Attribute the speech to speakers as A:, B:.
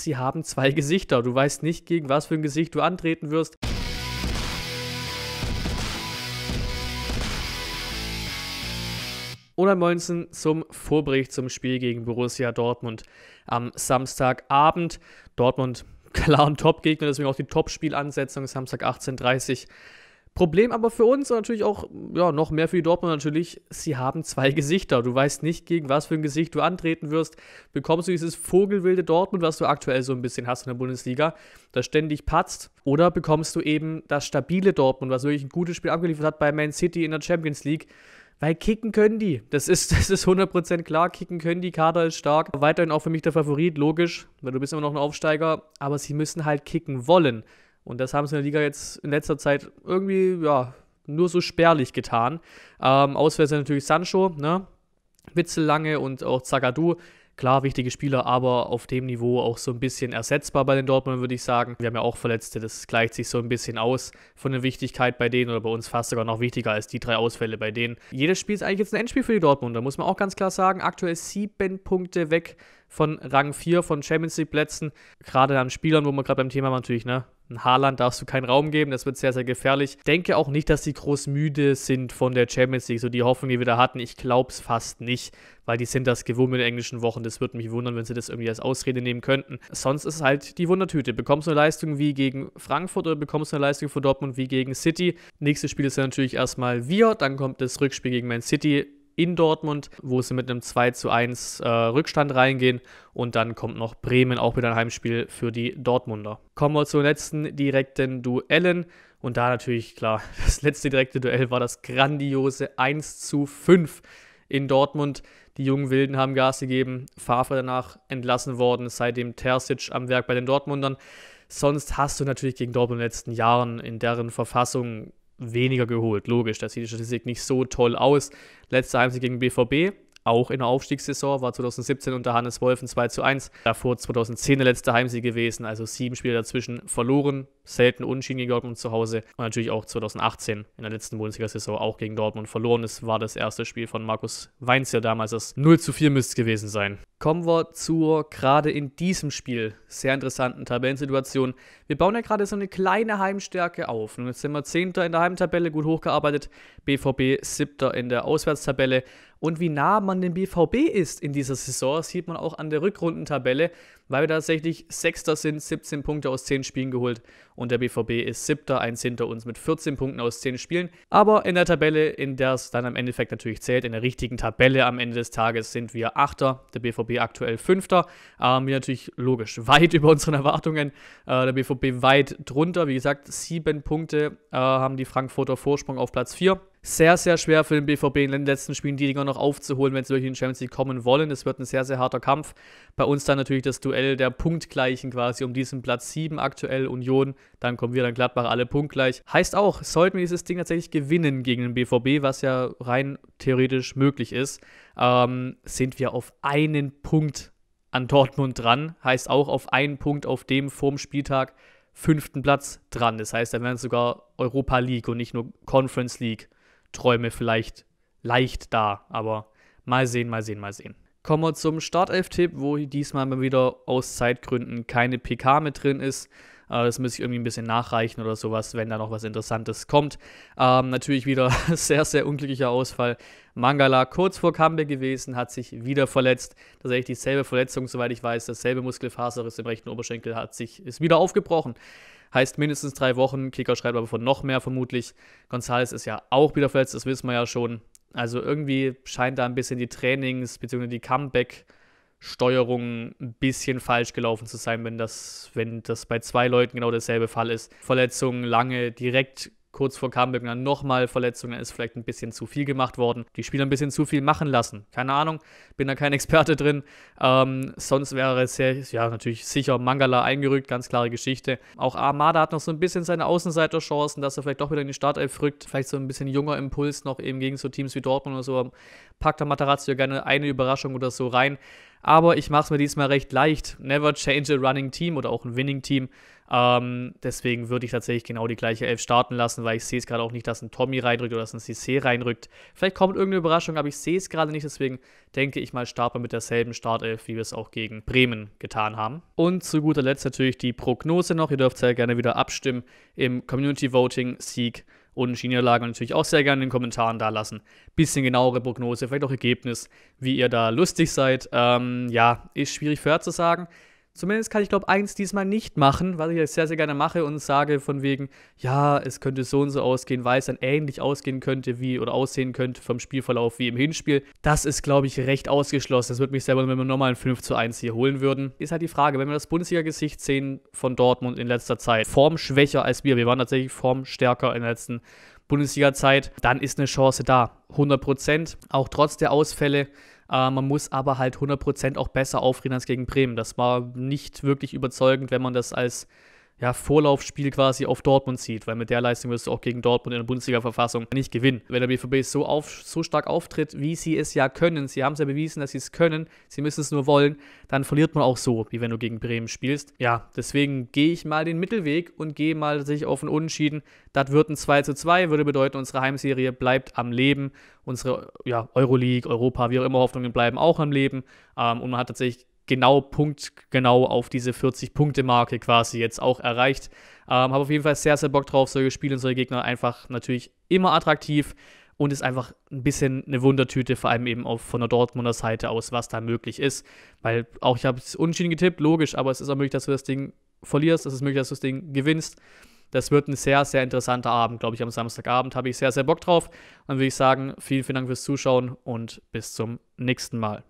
A: sie haben zwei Gesichter. Du weißt nicht, gegen was für ein Gesicht du antreten wirst. Oder Moinsen zum Vorbericht zum Spiel gegen Borussia Dortmund am Samstagabend. Dortmund klar ein Top-Gegner, deswegen auch die Top-Spielansetzung Samstag 18.30 Uhr Problem aber für uns und natürlich auch ja, noch mehr für die Dortmund natürlich, sie haben zwei Gesichter. Du weißt nicht, gegen was für ein Gesicht du antreten wirst. Bekommst du dieses vogelwilde Dortmund, was du aktuell so ein bisschen hast in der Bundesliga, das ständig patzt? Oder bekommst du eben das stabile Dortmund, was wirklich ein gutes Spiel abgeliefert hat bei Man City in der Champions League? Weil kicken können die. Das ist, das ist 100% klar. Kicken können die. Kader ist stark. Weiterhin auch für mich der Favorit, logisch, weil du bist immer noch ein Aufsteiger. Aber sie müssen halt kicken wollen. Und das haben sie in der Liga jetzt in letzter Zeit irgendwie, ja, nur so spärlich getan. Ähm, auswärts natürlich Sancho, ne? Witzel und auch Zagadou. Klar, wichtige Spieler, aber auf dem Niveau auch so ein bisschen ersetzbar bei den Dortmund, würde ich sagen. Wir haben ja auch Verletzte, das gleicht sich so ein bisschen aus von der Wichtigkeit bei denen oder bei uns fast sogar noch wichtiger als die drei Ausfälle bei denen. Jedes Spiel ist eigentlich jetzt ein Endspiel für die Dortmund, da muss man auch ganz klar sagen. Aktuell sieben Punkte weg von Rang 4 von Champions League Plätzen. Gerade an Spielern, wo wir gerade beim Thema natürlich, ne? Ein Haaland darfst du keinen Raum geben, das wird sehr, sehr gefährlich. Denke auch nicht, dass die groß müde sind von der Champions League, so die Hoffnung, die wir da hatten. Ich glaube es fast nicht, weil die sind das gewohnt in den englischen Wochen. Das würde mich wundern, wenn sie das irgendwie als Ausrede nehmen könnten. Sonst ist es halt die Wundertüte. Bekommst du eine Leistung wie gegen Frankfurt oder bekommst du eine Leistung von Dortmund wie gegen City? Nächstes Spiel ist dann natürlich erstmal wir, dann kommt das Rückspiel gegen Man City in Dortmund, wo sie mit einem 2 zu 1 äh, Rückstand reingehen. Und dann kommt noch Bremen, auch wieder ein Heimspiel für die Dortmunder. Kommen wir zu den letzten direkten Duellen. Und da natürlich, klar, das letzte direkte Duell war das grandiose 1 zu 5 in Dortmund. Die jungen Wilden haben Gas gegeben, Favre danach entlassen worden, seitdem Terzic am Werk bei den Dortmundern. Sonst hast du natürlich gegen Dortmund in den letzten Jahren in deren Verfassung weniger geholt. Logisch, da sieht die Statistik nicht so toll aus. Letzter Heimsieg gegen BVB, auch in der Aufstiegssaison, war 2017 unter Hannes Wolfen 2 zu 1. Davor 2010 der letzte Heimsieg gewesen, also sieben Spiele dazwischen verloren selten unschieden gegen Dortmund zu Hause und natürlich auch 2018 in der letzten Bundesliga-Saison auch gegen Dortmund verloren. Es war das erste Spiel von Markus Weinz ja damals, das 0 zu 4 müsste gewesen sein. Kommen wir zur gerade in diesem Spiel sehr interessanten Tabellensituation. Wir bauen ja gerade so eine kleine Heimstärke auf. Nun jetzt sind wir Zehnter in der Heimtabelle, gut hochgearbeitet. BVB Siebter in der Auswärtstabelle. Und wie nah man dem BVB ist in dieser Saison, sieht man auch an der Rückrundentabelle weil wir tatsächlich Sechster sind, 17 Punkte aus 10 Spielen geholt und der BVB ist Siebter, eins hinter uns mit 14 Punkten aus 10 Spielen. Aber in der Tabelle, in der es dann am Endeffekt natürlich zählt, in der richtigen Tabelle am Ende des Tages sind wir Achter, der BVB aktuell Fünfter. Ähm, wir natürlich logisch weit über unseren Erwartungen, äh, der BVB weit drunter. Wie gesagt, sieben Punkte äh, haben die Frankfurter Vorsprung auf Platz 4 sehr, sehr schwer für den BVB in den letzten Spielen die Dinger noch aufzuholen, wenn sie durch den Champions League kommen wollen. Es wird ein sehr, sehr harter Kampf. Bei uns dann natürlich das Duell der Punktgleichen quasi um diesen Platz 7 aktuell Union. Dann kommen wir dann Gladbach alle punktgleich. Heißt auch, sollten wir dieses Ding tatsächlich gewinnen gegen den BVB, was ja rein theoretisch möglich ist, ähm, sind wir auf einen Punkt an Dortmund dran. Heißt auch auf einen Punkt auf dem vorm Spieltag fünften Platz dran. Das heißt, dann wären sogar Europa League und nicht nur Conference League. Träume vielleicht leicht da, aber mal sehen, mal sehen, mal sehen. Kommen wir zum Startelf-Tipp, wo diesmal mal wieder aus Zeitgründen keine PK mit drin ist. Äh, das muss ich irgendwie ein bisschen nachreichen oder sowas, wenn da noch was Interessantes kommt. Ähm, natürlich wieder sehr, sehr unglücklicher Ausfall. Mangala kurz vor Kambe gewesen, hat sich wieder verletzt. Tatsächlich dieselbe Verletzung, soweit ich weiß, dasselbe Muskelfaser ist im rechten Oberschenkel hat sich, ist wieder aufgebrochen. Heißt mindestens drei Wochen. Kicker schreibt aber von noch mehr vermutlich. González ist ja auch wieder verletzt, das wissen wir ja schon. Also irgendwie scheint da ein bisschen die Trainings- bzw. die Comeback-Steuerung ein bisschen falsch gelaufen zu sein, wenn das, wenn das bei zwei Leuten genau derselbe Fall ist. Verletzungen lange direkt kurz vor Comeback dann nochmal Verletzungen, ist vielleicht ein bisschen zu viel gemacht worden. Die Spieler ein bisschen zu viel machen lassen. Keine Ahnung, bin da kein Experte drin. Ähm, sonst wäre es ja, ja natürlich sicher Mangala eingerückt, ganz klare Geschichte. Auch Armada hat noch so ein bisschen seine Außenseiterchancen, dass er vielleicht doch wieder in die Startelf rückt. Vielleicht so ein bisschen junger Impuls noch eben gegen so Teams wie Dortmund oder so. Packt der Materazzi ja gerne eine Überraschung oder so rein. Aber ich mache es mir diesmal recht leicht. Never change a running team oder auch ein winning team. Ähm, deswegen würde ich tatsächlich genau die gleiche Elf starten lassen, weil ich sehe es gerade auch nicht, dass ein Tommy reinrückt oder dass ein CC reinrückt. Vielleicht kommt irgendeine Überraschung, aber ich sehe es gerade nicht. Deswegen denke ich mal, starten wir mit derselben Startelf, wie wir es auch gegen Bremen getan haben. Und zu guter Letzt natürlich die Prognose noch. Ihr dürft sehr gerne wieder abstimmen im Community Voting Sieg und Niederlagen natürlich auch sehr gerne in den Kommentaren da lassen. Bisschen genauere Prognose, vielleicht auch Ergebnis, wie ihr da lustig seid. Ähm, ja, ist schwierig vorherzusagen. zu sagen. Zumindest kann ich, glaube eins diesmal nicht machen, was ich jetzt sehr, sehr gerne mache und sage von wegen, ja, es könnte so und so ausgehen, weil es dann ähnlich ausgehen könnte wie oder aussehen könnte vom Spielverlauf wie im Hinspiel. Das ist, glaube ich, recht ausgeschlossen. Das würde mich selber, wenn wir nochmal ein 5 zu 1 hier holen würden. Ist halt die Frage, wenn wir das Bundesliga-Gesicht sehen von Dortmund in letzter Zeit, formschwächer als wir, wir waren tatsächlich formstärker in der letzten Bundesliga-Zeit, dann ist eine Chance da. 100 Prozent, auch trotz der Ausfälle äh, man muss aber halt 100% auch besser aufreden als gegen Bremen. Das war nicht wirklich überzeugend, wenn man das als ja, Vorlaufspiel quasi auf Dortmund zieht, weil mit der Leistung wirst du auch gegen Dortmund in der Bundesliga-Verfassung nicht gewinnen. Wenn der BVB so, auf, so stark auftritt, wie sie es ja können, sie haben es ja bewiesen, dass sie es können, sie müssen es nur wollen, dann verliert man auch so, wie wenn du gegen Bremen spielst. Ja, deswegen gehe ich mal den Mittelweg und gehe mal tatsächlich auf einen Unentschieden. Das wird ein 2 zu 2, würde bedeuten, unsere Heimserie bleibt am Leben, unsere ja, Euroleague, Europa, wie auch immer Hoffnungen bleiben auch am Leben ähm, und man hat tatsächlich genau punktgenau auf diese 40-Punkte-Marke quasi jetzt auch erreicht. Ähm, Habe auf jeden Fall sehr, sehr Bock drauf, solche Spiele und solche Gegner einfach natürlich immer attraktiv und ist einfach ein bisschen eine Wundertüte, vor allem eben auch von der Dortmunder Seite aus, was da möglich ist. Weil auch ich habe es unschieden getippt, logisch, aber es ist auch möglich, dass du das Ding verlierst, es ist möglich, dass du das Ding gewinnst. Das wird ein sehr, sehr interessanter Abend, glaube ich, am Samstagabend. Habe ich sehr, sehr Bock drauf. Dann würde ich sagen, vielen, vielen Dank fürs Zuschauen und bis zum nächsten Mal.